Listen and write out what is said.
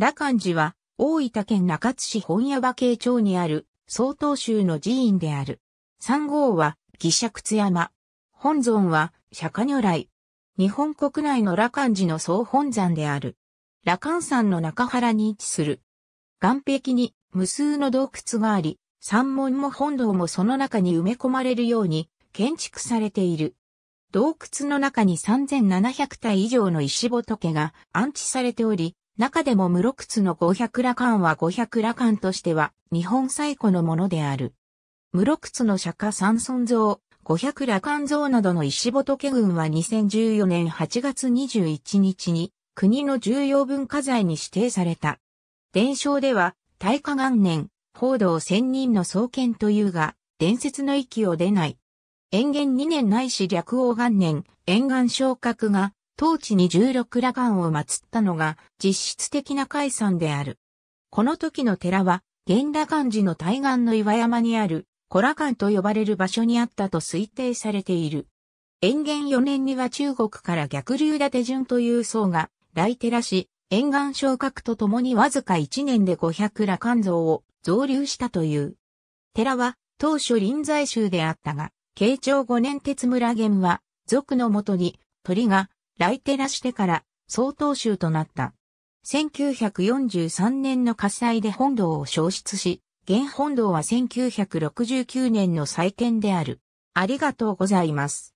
羅漢寺は、大分県中津市本屋場慶町にある、曹洞宗の寺院である。三号は、義釈津山。本尊は、釈迦如来。日本国内の羅漢寺の総本山である。羅漢山の中原に位置する。岩壁に無数の洞窟があり、山門も本堂もその中に埋め込まれるように建築されている。洞窟の中に3700体以上の石仏が安置されており、中でも室靴の五百羅漢は五百羅漢としては日本最古のものである。室靴の釈迦三尊像、五百羅漢像などの石仏群は2014年8月21日に国の重要文化財に指定された。伝承では、大化元年、報道千人の創建というが、伝説の域を出ない。延元2年ないし略王元年、延元昇格が当地に十六羅漢を祀ったのが実質的な解散である。この時の寺は、源羅漢寺の対岸の岩山にある、古羅漢と呼ばれる場所にあったと推定されている。延元4年には中国から逆流立て順という僧が来寺し、沿岸昇格とともにわずか1年で500羅漢像を増流したという。寺は当初臨済宗であったが、慶長5年鉄村源は、族のもとに鳥が来寺してから総統州となった。1943年の火災で本堂を消失し、現本堂は1969年の再建である。ありがとうございます。